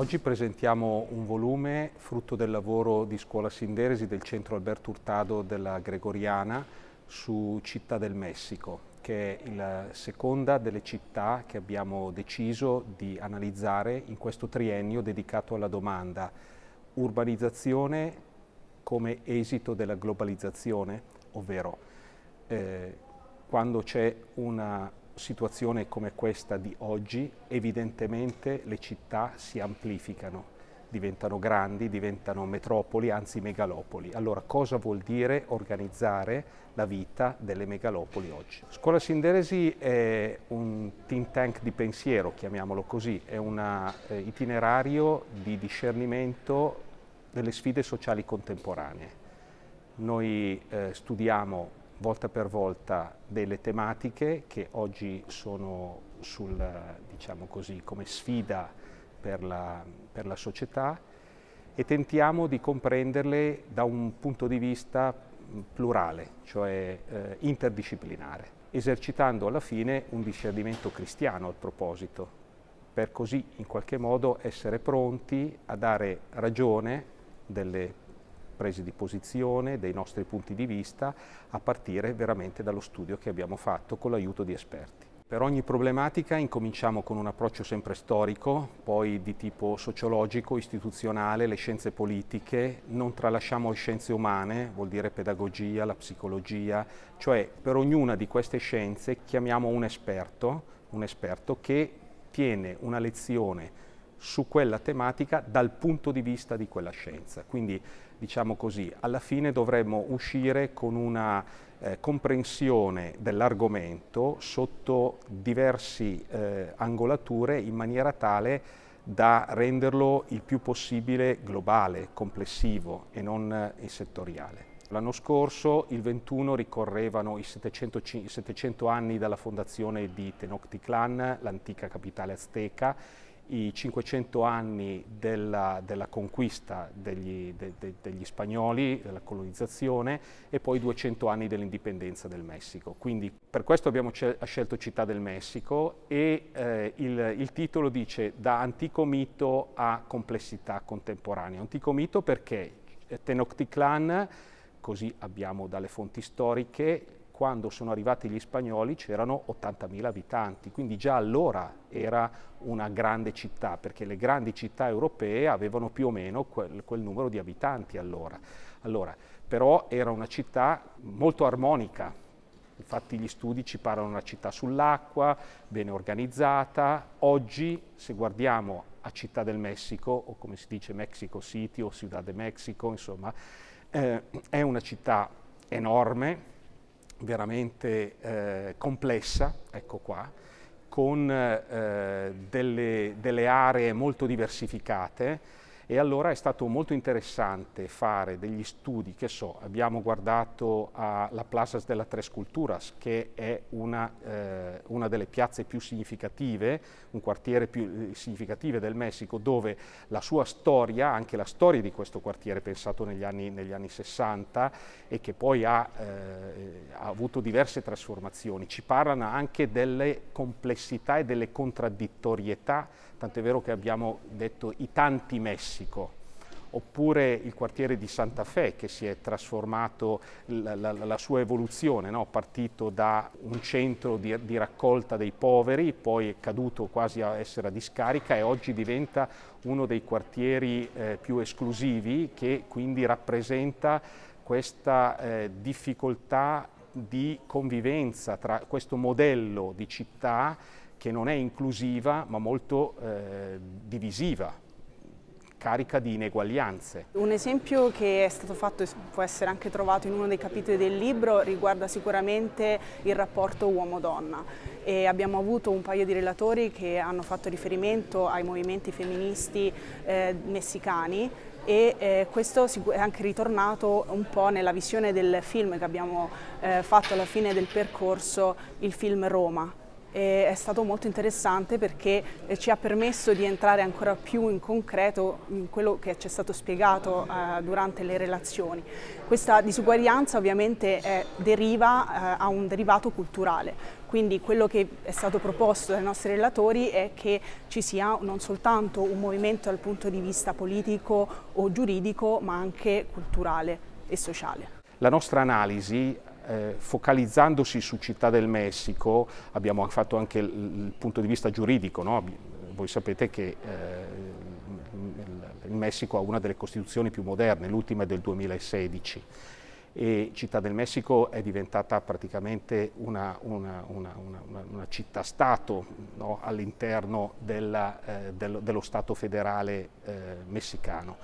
Oggi presentiamo un volume frutto del lavoro di Scuola Sinderesi del Centro Alberto Hurtado della Gregoriana su Città del Messico, che è la seconda delle città che abbiamo deciso di analizzare in questo triennio dedicato alla domanda urbanizzazione come esito della globalizzazione, ovvero eh, quando c'è una situazione come questa di oggi, evidentemente le città si amplificano, diventano grandi, diventano metropoli, anzi megalopoli. Allora cosa vuol dire organizzare la vita delle megalopoli oggi? Scuola Sinderesi è un think tank di pensiero, chiamiamolo così, è un eh, itinerario di discernimento delle sfide sociali contemporanee. Noi eh, studiamo volta per volta delle tematiche che oggi sono sul, diciamo così, come sfida per la, per la società e tentiamo di comprenderle da un punto di vista plurale, cioè eh, interdisciplinare, esercitando alla fine un discernimento cristiano al proposito, per così in qualche modo essere pronti a dare ragione delle prese di posizione, dei nostri punti di vista, a partire veramente dallo studio che abbiamo fatto con l'aiuto di esperti. Per ogni problematica incominciamo con un approccio sempre storico, poi di tipo sociologico, istituzionale, le scienze politiche, non tralasciamo le scienze umane, vuol dire pedagogia, la psicologia, cioè per ognuna di queste scienze chiamiamo un esperto, un esperto che tiene una lezione su quella tematica dal punto di vista di quella scienza. Quindi, diciamo così, alla fine dovremmo uscire con una eh, comprensione dell'argomento sotto diverse eh, angolature in maniera tale da renderlo il più possibile globale, complessivo e non eh, settoriale. L'anno scorso, il 21, ricorrevano i 700, i 700 anni dalla fondazione di Tenochtitlan, l'antica capitale azteca, i 500 anni della, della conquista degli, de, de, degli, spagnoli, della colonizzazione e poi i 200 anni dell'indipendenza del Messico. Quindi per questo abbiamo scelto Città del Messico e eh, il, il, titolo dice da antico mito a complessità contemporanea. Antico mito perché Tenochtitlan, così abbiamo dalle fonti storiche, quando sono arrivati gli spagnoli c'erano 80.000 abitanti, quindi già allora era una grande città, perché le grandi città europee avevano più o meno quel, quel numero di abitanti allora. allora. Però era una città molto armonica, infatti gli studi ci parlano di una città sull'acqua, bene organizzata. Oggi, se guardiamo a Città del Messico, o come si dice Mexico City o Ciudad de Mexico, insomma, eh, è una città enorme, veramente eh, complessa, ecco qua, con eh, delle, delle aree molto diversificate, e allora è stato molto interessante fare degli studi, che so, abbiamo guardato alla Plaza della Tres Culturas, che è una, eh, una delle piazze più significative, un quartiere più eh, significativo del Messico, dove la sua storia, anche la storia di questo quartiere pensato negli anni, negli anni 60 e che poi ha, eh, ha avuto diverse trasformazioni, ci parlano anche delle complessità e delle contraddittorietà, tant'è vero che abbiamo detto i tanti Messi, Messico oppure il quartiere di Santa Fe che si è trasformato, la, la, la sua evoluzione, no? partito da un centro di, di, raccolta dei poveri, poi è caduto quasi a essere a discarica e oggi diventa uno dei quartieri eh, più esclusivi che quindi rappresenta questa eh, difficoltà di convivenza tra questo modello di città che non è inclusiva ma molto eh, divisiva carica di ineguaglianze. Un esempio che è stato fatto e può essere anche trovato in uno dei capitoli del libro riguarda sicuramente il rapporto uomo-donna e abbiamo avuto un paio di relatori che hanno fatto riferimento ai movimenti femministi eh, messicani e eh, questo è anche ritornato un po' nella visione del film che abbiamo eh, fatto alla fine del percorso, il film Roma, e è stato molto interessante perché eh, ci ha permesso di entrare ancora più in concreto in quello che ci è stato spiegato eh, durante le relazioni. Questa disuguaglianza ovviamente è, eh, deriva eh, a un derivato culturale, quindi quello che è stato proposto dai nostri relatori è che ci sia non soltanto un movimento dal punto di vista politico o giuridico ma anche culturale e sociale. La nostra analisi eh, focalizzandosi su Città del Messico, abbiamo fatto anche il, il punto di vista giuridico, no? voi sapete che eh, il Messico ha una delle costituzioni più moderne, l'ultima è del 2016 e Città del Messico è diventata praticamente una, una, una, una città-stato no? all'interno eh, dello, dello Stato federale eh, messicano.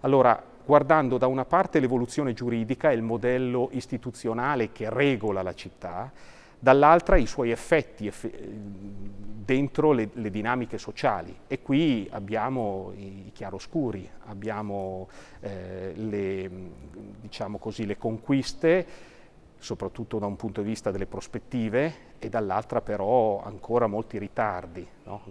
Allora, guardando da una parte l'evoluzione giuridica e il modello istituzionale che regola la città, dall'altra i suoi effetti eff eh, dentro le, le, dinamiche sociali e qui abbiamo i chiaroscuri, abbiamo eh, le, diciamo così, le conquiste, soprattutto da un punto di vista delle prospettive, e dall'altra però ancora molti ritardi. No?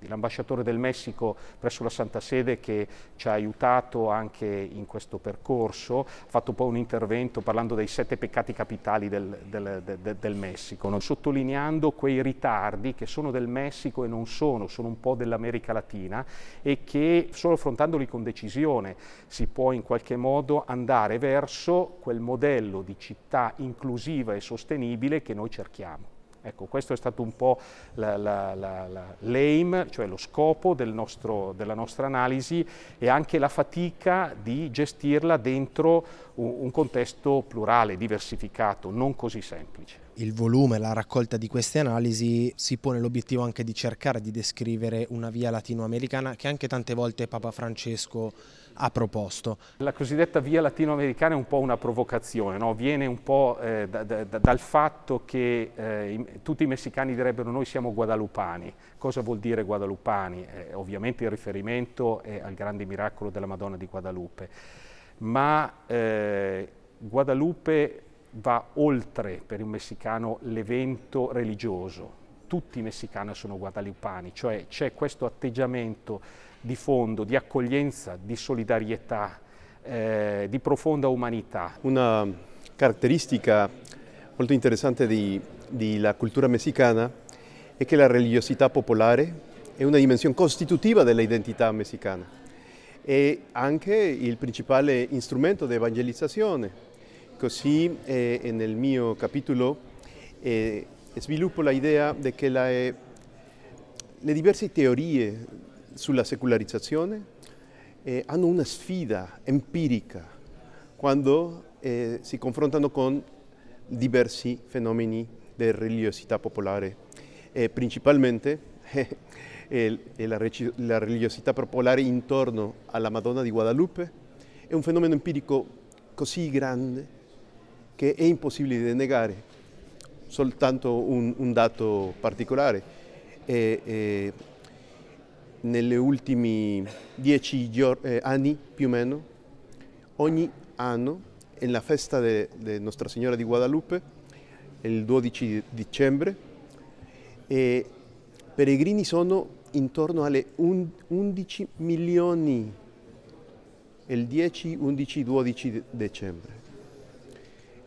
L'ambasciatore del Messico presso la Santa Sede che ci ha aiutato anche in questo percorso ha fatto poi un intervento parlando dei sette peccati capitali del, del, del, del Messico, no? sottolineando quei ritardi che sono del Messico e non sono, sono un po' dell'America Latina e che solo affrontandoli con decisione si può in qualche modo andare verso quel modello di città inclusiva e sostenibile che noi cerchiamo abbiamo. Ecco, questo è stato un po' l'aim, cioè lo scopo del nostro, della nostra analisi e anche la fatica di gestirla dentro un, un contesto plurale, diversificato, non così semplice il volume, la raccolta di queste analisi si pone l'obiettivo anche di cercare di descrivere una via latinoamericana che anche tante volte Papa Francesco ha proposto. La cosiddetta via latinoamericana è un po' una provocazione, no? viene un po' eh, da, da, dal fatto che eh, tutti i messicani direbbero noi siamo guadalupani. Cosa vuol dire guadalupani? Eh, ovviamente il riferimento è al grande miracolo della Madonna di Guadalupe, ma eh, Guadalupe va oltre per un messicano l'evento religioso. Tutti i messicani sono guadalupani, cioè c'è questo atteggiamento di fondo, di accoglienza, di solidarietà, eh, di profonda umanità. Una caratteristica molto interessante della cultura messicana è che la religiosità popolare è una dimensione costitutiva dell'identità messicana e anche il principale strumento di evangelizzazione. Così eh, nel mio capitolo eh, sviluppo l'idea che la, le diverse teorie sulla secolarizzazione eh, hanno una sfida empirica quando eh, si confrontano con diversi fenomeni di religiosità popolare, eh, principalmente eh, eh, eh, la, la religiosità popolare intorno alla Madonna di Guadalupe è un fenomeno empirico così grande che è impossibile da negare soltanto un, un, dato particolare. E, e negli ultimi dieci eh, anni più o meno, ogni anno, nella festa di Nostra Signora di Guadalupe, il 12 dicembre, eh, peregrini sono intorno alle 11 milioni il 10, 11, 12 dicembre.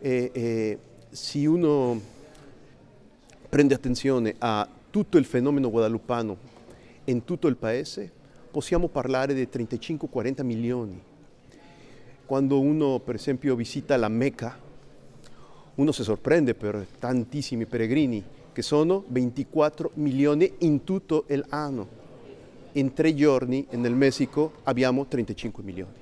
E, e, se uno prende attenzione a tutto il fenomeno guadalupano in tutto il paese possiamo parlare di 35-40 milioni. Quando uno per esempio visita la Mecca, uno si sorprende per tantissimi peregrini che sono 24 milioni in tutto l'anno. In tre giorni nel Messico abbiamo 35 milioni.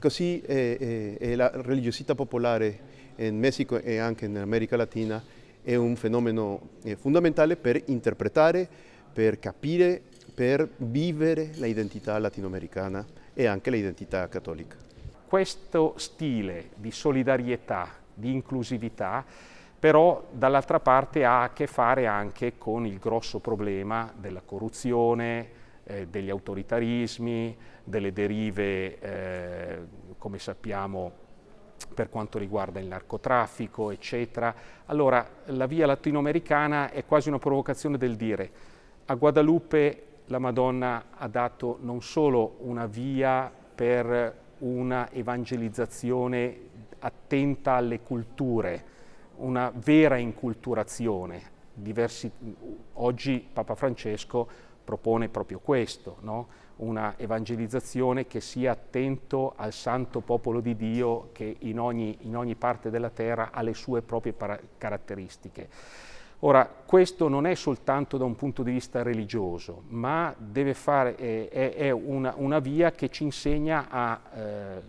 Così eh, eh, la religiosità popolare in Messico e anche in America Latina è un fenomeno eh, fondamentale per interpretare per capire, per vivere l'identità latinoamericana e anche l'identità cattolica. Questo stile di solidarietà, di inclusività, però dall'altra parte ha a che fare anche con il grosso problema della corruzione, eh, degli autoritarismi, delle derive, eh, come sappiamo, per quanto riguarda il narcotraffico, eccetera. Allora, la via latinoamericana è quasi una provocazione del dire a Guadalupe la Madonna ha dato non solo una via per una evangelizzazione attenta alle culture, una vera inculturazione. Diversi... Oggi Papa Francesco propone proprio questo, no? una evangelizzazione che sia attento al santo popolo di Dio che in ogni, in ogni parte della terra ha le sue proprie caratteristiche. Ora, questo non è soltanto da un punto di vista religioso, ma fare, è, è una, una, via che ci insegna a eh,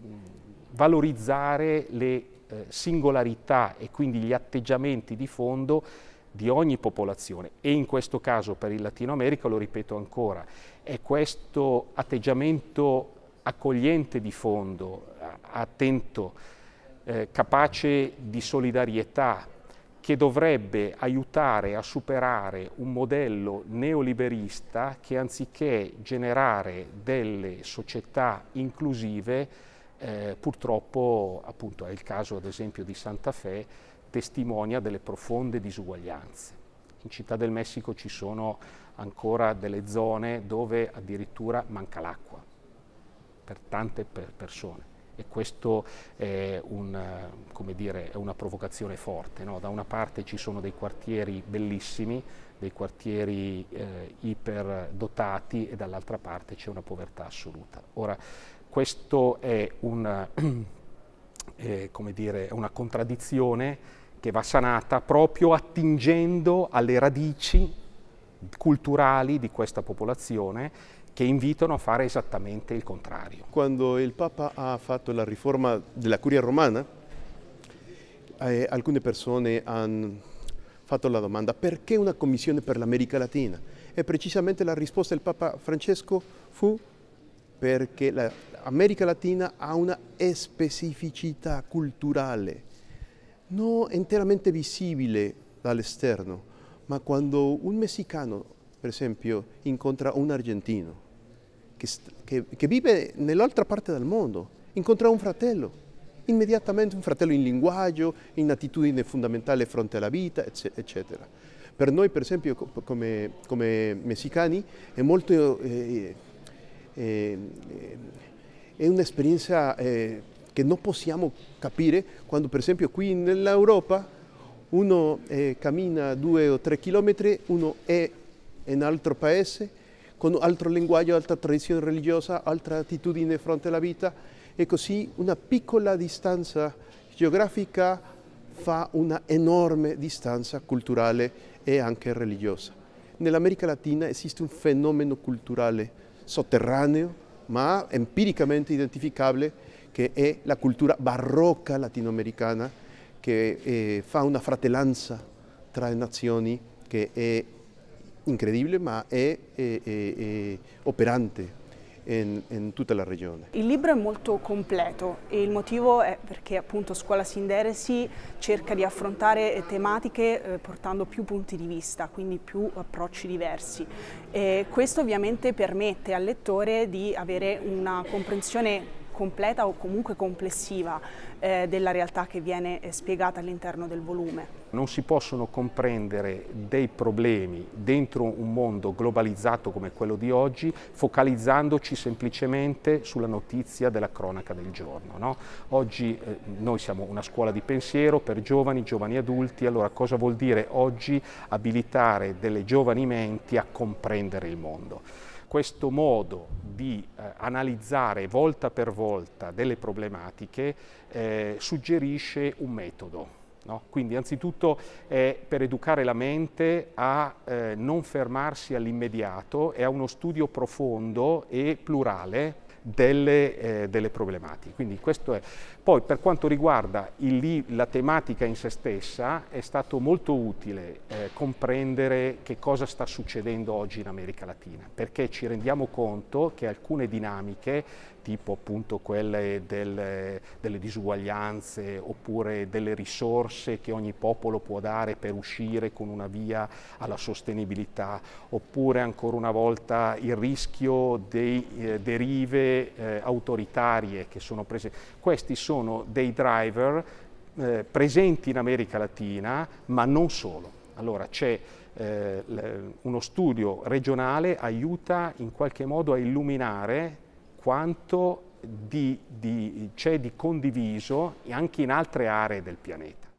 valorizzare le eh, singolarità e quindi gli atteggiamenti di fondo di ogni popolazione e in questo caso per il Latino America, lo ripeto ancora, è questo atteggiamento accogliente di fondo, attento, eh, capace di solidarietà, che dovrebbe aiutare a superare un modello neoliberista che anziché generare delle società inclusive, eh, purtroppo appunto è il caso ad esempio di Santa Fe, testimonia delle profonde disuguaglianze. In Città del Messico ci sono ancora delle zone dove addirittura manca l'acqua per tante per persone. E questo è, un, dire, è una provocazione forte. No? Da una parte ci sono dei quartieri bellissimi, dei quartieri eh, iperdotati e dall'altra parte c'è una povertà assoluta. Ora, questo è una, eh, dire, una contraddizione che va sanata proprio attingendo alle radici culturali di questa popolazione che invitano a fare esattamente il contrario. Quando il Papa ha fatto la riforma della Curia romana, eh, alcune persone hanno fatto la domanda perché una commissione per l'America Latina? E precisamente la risposta del Papa Francesco fu perché l'America Latina ha una specificità culturale non interamente visibile dall'esterno, ma quando un messicano per esempio, incontra un argentino che, che, che vive nell'altra parte del mondo, incontra un fratello, immediatamente un fratello in linguaggio, in attitudine fondamentale fronte alla vita, eccetera. Per noi, per esempio, come, come messicani, è molto... Eh, eh, eh, è un'esperienza eh, che non possiamo capire quando, per esempio, qui nell'Europa uno eh, cammina due o tre chilometri, uno è in altro paese, con altro linguaggio, altra tradizione religiosa, altra attitudine fronte alla vita e così una piccola distanza geografica fa una enorme distanza culturale e anche religiosa. Nell'America Latina esiste un fenomeno culturale sotterraneo, ma empiricamente identificabile, che è la cultura barocca latinoamericana, che eh, fa una fratellanza tra le nazioni che è incredibile, ma è, è, è, è operante in, in, tutta la regione. Il libro è molto completo e il motivo è perché appunto Scuola Sinderesi cerca di affrontare eh, tematiche eh, portando più punti di vista, quindi più approcci diversi. E questo ovviamente permette al lettore di avere una comprensione completa o comunque complessiva eh, della realtà che viene eh, spiegata all'interno del volume. Non si possono comprendere dei problemi dentro un mondo globalizzato come quello di oggi focalizzandoci semplicemente sulla notizia della cronaca del giorno. No? Oggi eh, noi siamo una scuola di pensiero per giovani, giovani adulti, allora cosa vuol dire oggi abilitare delle giovani menti a comprendere il mondo? questo modo di eh, analizzare volta per volta delle problematiche eh, suggerisce un metodo. No? Quindi anzitutto è per educare la mente a eh, non fermarsi all'immediato e a uno studio profondo e plurale delle, eh, delle problematiche. Quindi questo è. Poi per quanto riguarda il, la tematica in sé stessa è stato molto utile eh, comprendere che cosa sta succedendo oggi in America Latina, perché ci rendiamo conto che alcune dinamiche tipo appunto quelle del, delle disuguaglianze oppure delle risorse che ogni popolo può dare per uscire con una via alla sostenibilità oppure ancora una volta il rischio dei eh, derive eh, autoritarie che sono presenti. Questi sono dei driver eh, presenti in America Latina, ma non solo. Allora c'è eh, uno studio regionale aiuta in qualche modo a illuminare quanto c'è di, di condiviso anche in altre aree del pianeta.